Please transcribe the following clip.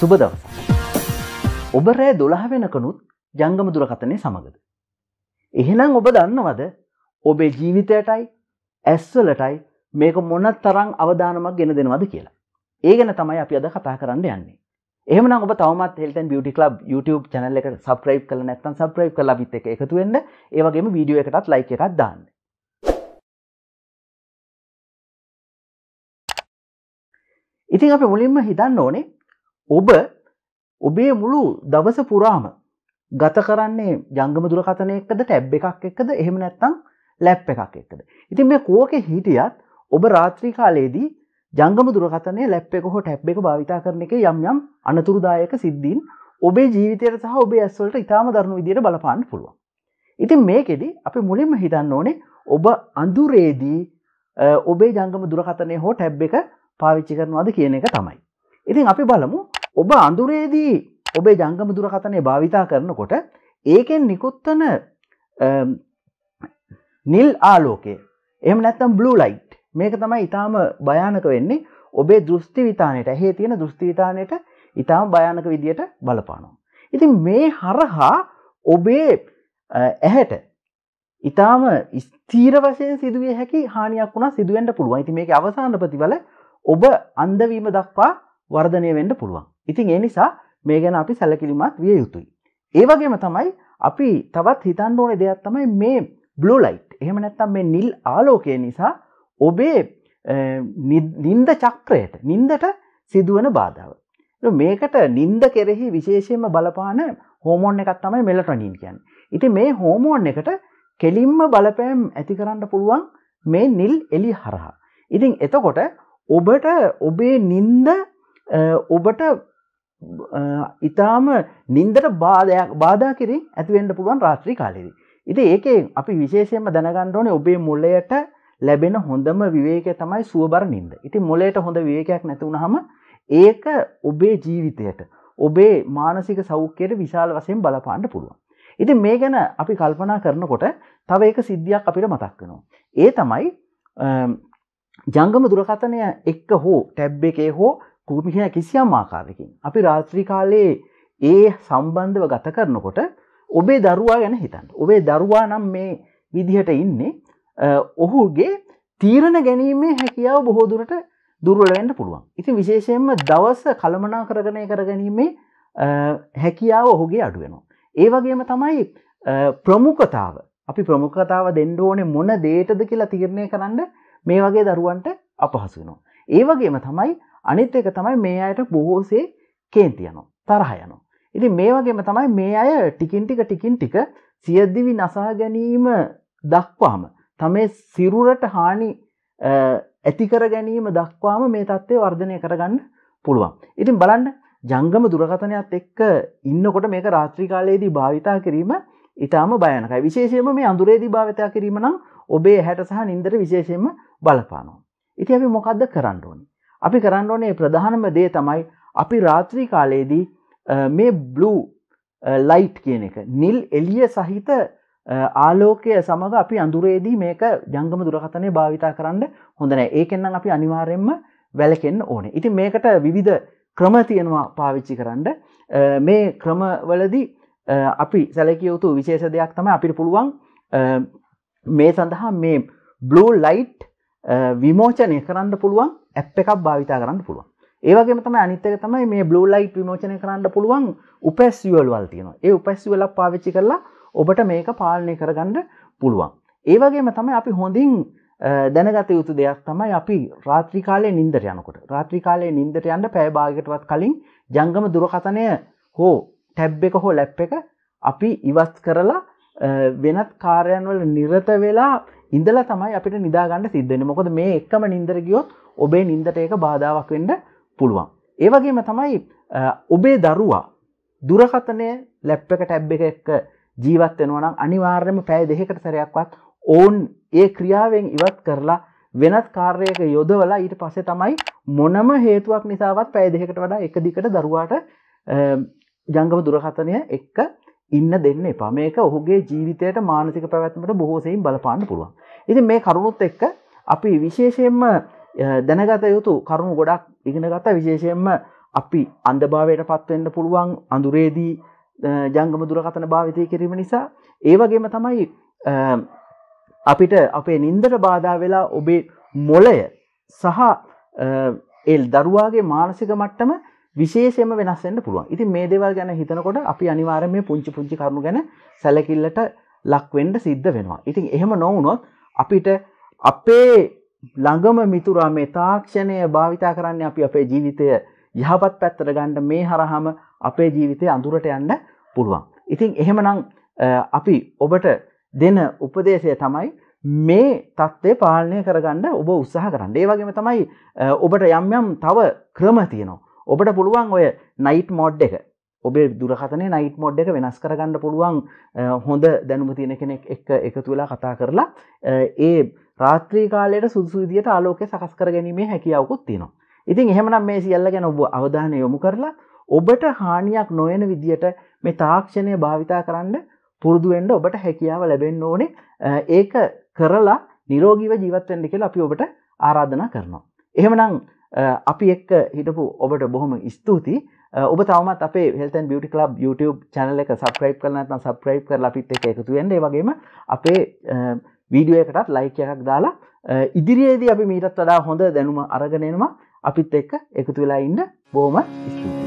සුබ දවස. ඔබ රෑ දොළහ වෙනකනුත් ජංගම දුරකතනය සමඟද. එහෙනම් ඔබ දන්නවද ඔබේ ජීවිතයටයි ඇස්වලටයි මේක මොනත් තරං අවධානමක් ගෙන දෙනවද කියලා. ඒ ගැන තමයි අපි අද කතා කරන්න යන්නේ. එහම ඔබ තවමත් හෙල්තන් බියටි ලබ් YouTube චනල එක සප්‍රයිප් කල නැත්තන් සප්‍රයිප් කල බිත් එක එකතුවෙන්න ඒවගේම වීඩියෝ එකටත් ලයි එකක් දාන්න. ඉතින් අප මුලින්ම හිතන්න ඕනේ ඔබ ඔබේ මුළු දවස පුරාම ගත කරන්නේ ජංගම දුරකථනය එකද ටැබ් එකක් එක්කද එහෙම නැත්තං ලැප් එකක් එක්කද. ඉතින් මේ කෝක හිටියත් ඔබ රාත්‍රී කාලයේදී ජංගම දුරකතනය ලැප් එක හො ටැබ් එක භාවිතා කරන එක යම් යම් අනතුරුදායක සිද්ධීන් ඔබේ ජීවිතයට සහ ඔබේ ඇස්වලට ඉතාම දරුණු විදියට බලපාන්න පුළුවන්. ඉතින් මේකෙදි අපි මුලින්ම හිතන්න ඕනේ ඔබ අඳුරේදී ඔබේ ජංගම දුරකතනය හෝ ටැබ් එක පාවිච්චි කරනවාද කියන එක තමයි. ඉතින් අපි බලමු ඔබ අඳුරේදී ඔබේ ජංගම දුරකථනය භාවිතා කරනකොට ඒකෙන් නිකුත්තන නිල් ආලෝකය එම නැත්තම් බ්ලූ ලයිට් මේක තමයි ඉතාම භයානක වෙන්නේ ඔබේ දෘෂ්ටිවිතානයට හේ තියෙන දෘෂ්ටිවිතානයට ඉතාම භයානක විදියට බලපානවා. ඉතින් මේ හරහා ඔබේ ඇහැට ඉතාම ස්තීර වශයෙන් සිදුවිය හැකි හානියක් වුණා සිදුවෙන්ට පුළුවන් ඉති මේක අවසාන ප්‍රතිවල ඔබ අන්දවීම දක්වා වර්ධනය වෙන්ඩ පුළුවන්. ඉතින් ඒ නිසා මේ ගැන අපි සැලකිලිමත් විය යුතුයි. ඒවගේම තමයි අපි තවත් හිතන්න ඕන දෙයක් තමයි මේ බ්ලෝ ලයිට් එහෙම නැත්තම් මේ නිල් ආලෝකය නිසා ඔබේ නින්ද චක්‍රයට නින්දට සිදුවන බාධාව. මේකට නින්ද කෙරෙහි විශේෂයෙන්ම බලපාන හෝමෝන් එකක් තමයි මෙලටොනින් කියන්න. ඉති මේ හෝමෝන් එකට කෙලින්ම බලපෑම් ඇති කරන්න පුළුවන් මේ නිල් එලි හරහා. ඉතින් එතකොට ඔබට ඔබේ නින්ද ඔබට ඉතාම නින්දට බාධයක් බාධා කිරින් ඇතිවෙන්ඩ පුළුවන් රාත්‍රී කාලෙදී. ඉති ඒකේ අපි විශේෂයෙන්ම දැනගණ්ඩෝනේ ඔබේ මුල්ලයට ලැබෙන හොඳම විවේක තමයි සුවබර නින්ද. ඉති මොලේට හොඳ විවේකයක් නැතිවුණහම ඒක ඔබේ ජීවිතයට ඔබේ මානසික සෞඛ්‍යයට විශාල වසයෙන් බලපාන්න පුළුවන්. ඉති මේ ගැන අපි කල්පනා කරනකොට තව එක සිද්ධියක් අපිට මතක්කනවා. ඒ තමයි ජංගම දුරකථනය එක්ක හෝ ටැබ් එකේ හෝ කූමිෂය කිසියම් ආකාරකින් අපි රාත්‍රී කාලයේ ඒ සම්බන්ධව ගත කරනකොට ඔබේ දරුවා ගැන හිතන්න ඔබේ දරුවා නම් මේ විදිහට ඉන්නේ ඔහුගේ තීරණ ගැනීමේ හැකියාව බොහෝදුරට දුර්වලවෙන්න පුළුවන් ඉතින් විශේෂයෙන්ම දවස කළමනා කරගණය කරගැනීමේ හැකියාව ඔහුගේ අඩුවෙනවා. ඒ වගේම තමයි ප්‍රමුඛතාව අපි ප්‍රමුඛතාව දෙන්න ඕනේ මොන දේටද කියලා තීරණය කරන්න මේ වගේ දරුවන්ට අපහසු වෙනවා. ඒ වගේම තමයි අනිත් එක තමයි මේ අයට බොහෝසේ කේන්තියනො තරහයනො. ඉති මේ වගේම තමයි මේ අය ටිකින්ටික ටිකින් ටික සියද්දිවි නසා ගැනීම දක්වාම තමේ සිරුරට හානි ඇතිකර ගැනීම දක්වාම මේ තත්ත්වය වර්ධනය කරගන්න පුළුවන්. ඉතින් බලන්න ජංගම දුරකථනයක් එක්ක ඉන්නකොට මේක රාත්‍රිකාලයේදී භාවිතා කිරීම ඉතාම බයනකයි විශේෂයම මේ අඳුරේදී භාවිතා කිරීම නම් ඔබේ හැට සහ නින්දර විශේෂයෙන්ම බලපානවා. ඉති අපි මොකක්ද කරන්න ඕනි. අපි කරන්න ඕනේ ප්‍රධානම දේ තමයි අපි රාත්‍රී කාලයේදී මේ බ්ලූ ලයිට් කියන එක නිල් එලිය සහිත ආලෝකය සමඟ අපි අඳුරේදී මේක ජංගම දුරකතනය භාවිතා කරන්න හොඳනෑ ඒකෙන්නම් අපි අනිවාරයෙන්ම වැලකෙන්න්න ඕන ඉති මේකට විවිධ ක්‍රම තියෙනවා පාවිච්චි කරන්න මේ ක්‍රමවලදී අපි සැලකියවුතු විශේෂ දෙයක් තම අපිට පුළුවන් මේ සඳහා මේ බ්ලෝ ලයිට් විමෝචනය කරන්න පුළුවන් ඇප් එකක් භාවිතා කරන්න පුළුවන් ඒවගේ තම අනිතක තමයි මේ බ්ලෝ ලයිට් විමෝචනය කරන්න පුළුවන් උපැස්වල්වල් තියෙන ඒ උපැස්වලක් පාවිච්චි කරලා ඔබට මේක පාලනය කරගන්න පුළුවන් ඒවගේම තමයි අපි හොඳින් දැනගත යුතු දෙයක් තමයි අපි රාත්‍රී කාලේ නින්දට යනකොට රාත්‍රී කාලේ නින්දට යන්න පැයභාගටවත් කලින් ජංගම දුරකථනය හෝ ටැබ් එක හෝ ලැප් එක අපි ඉවත් කරලා වෙනත් කාරයන්වල නිරත වෙලා ඉඳලා තමයි අපිට නිදාගන්න සිද්ධෙන මොකද මේ එක්කම නින්දරගියොත් ඔබේ නින්දට ඒක බාධාවක් වෙන්න පුළුවන්. ඒවගේම තමයි ඔබේ දරුවා දුරකතනය ලැප් එක ටැබ් එක එක්ක ජීවත්වෙනවනම් අනිවාර්යම පැය දෙහෙකට සැරයක්වත් ඔවුන් ඒ ක්‍රියාවෙන් ඉවත් කරලා වෙනත් කාර්යක යොදවලා ඊට පස්සේ තමයි මොනම හේතුවක් නිසාවත් පැය දෙකකට වඩා එක දිගට දරුවාට ජංගම දුරකථනය එක්ක ඉන්න දෙන්න එපා මේක ඔහුගේ ජීවිතයට මානසික පැවැත්මට බොහෝසයින් බලපාන්න පුළුවන්. ඉතින් මේ කරුණුත් එක්ක අපි විශේෂයෙන්ම දැනගත යුතු කරුණු ගොඩක් ඉගෙන ගත විශේෂයෙන්ම අපි අන්දභාවයට පත්වෙන්න පුළුවන් අඳුරේදී ජංගම දුරකතන භාවිතය කිරීම නිසා ඒවගේම තමයි අපිට අපේ නින්දට බාධා වෙලා ඔබේ මොලය සහ එල් දරුවාගේ මානසික මට්ටම විශේෂයෙන්ම වෙනස් වෙන්න පුළුවන්. ඉතින් මේ දේවල් ගැන හිතනකොට අපි අනිවාර්යයෙන් මේ පුංචි පුංචි කරුණු ගැන සැලකිල්ලට ලක් වෙන්න සිද්ධ වෙනවා. ඉතින් එහෙම නොවුනොත් අපිට අපේ ළඟම මිතුරා මේ තාක්ෂණය භාවිතා කරන්න අපි අපේ ජීවිතය යහපත් පැත්තර ගණ්ඩ මේ හරහම අපේ ජීවිතය අඳුරට යන්න පුළුවන්. ඉතින් එහෙමනම් අපි ඔබට දෙන උපදේශය තමයි මේ තත්ත්වය පාලනය කරගන්න ඔබ උත්සාහ කරන්න. ඒ වගේම තමයි ඔබට යම් යම් තව ක්‍රම තියෙනවා. ඔබට පුළුවන් ඔය නයිට් මෝඩ් එක ඔබේ දුරකතන නයිට මෝඩ් එක වෙනස් කරගන්න පුළුවන් හොඳ දැනුම තියෙන කෙනෙක් එක එකතු වෙලා කතා කරලා ඒ රාත්‍රී කාලයට සුදුසුවිදියට ආලෝකය සකස් කර ගැනීමේ හැකියාවකුත් තියෙනවා. ඉතින් එහෙමනම් මේ සියල්ල ගැන ඔබ අවධානය යොමු කරලා ඔබට හානියක් නොයන විදියට මේ තාක්ෂණය භාවිතා කරන්න පුරුදුුවෙන්ඩ ඔබට හැකියාව ලැබෙන්න්න ඕනේ ඒක කරලා නිරෝගීව ජීවත්වෙන්ඩ කියලා අපි ඔබට ආරාධනා කරනවා. එහෙමනම් අපි එක්ක හිටපු ඔබට බොහොම ස්තුති ඔබ තවමත් අපේ හෙල්තන් බියටි ලබ් YouTube චැනල එක සබස්ක්‍රයිප් කරනත්න සබස්ක්‍රයිප් කර අපිත් එක එකතු වෙන්ඩ වගේම අපේ වීඩියෝ එකටත් ලයික එකක් දාලා ඉදිරියේදී අපි මීටත් වඩා හොඳ දැනුම අරගෙනනවා අපිත් එක්ක එකතු වෙලා ඉන්න බෝම ස්තුති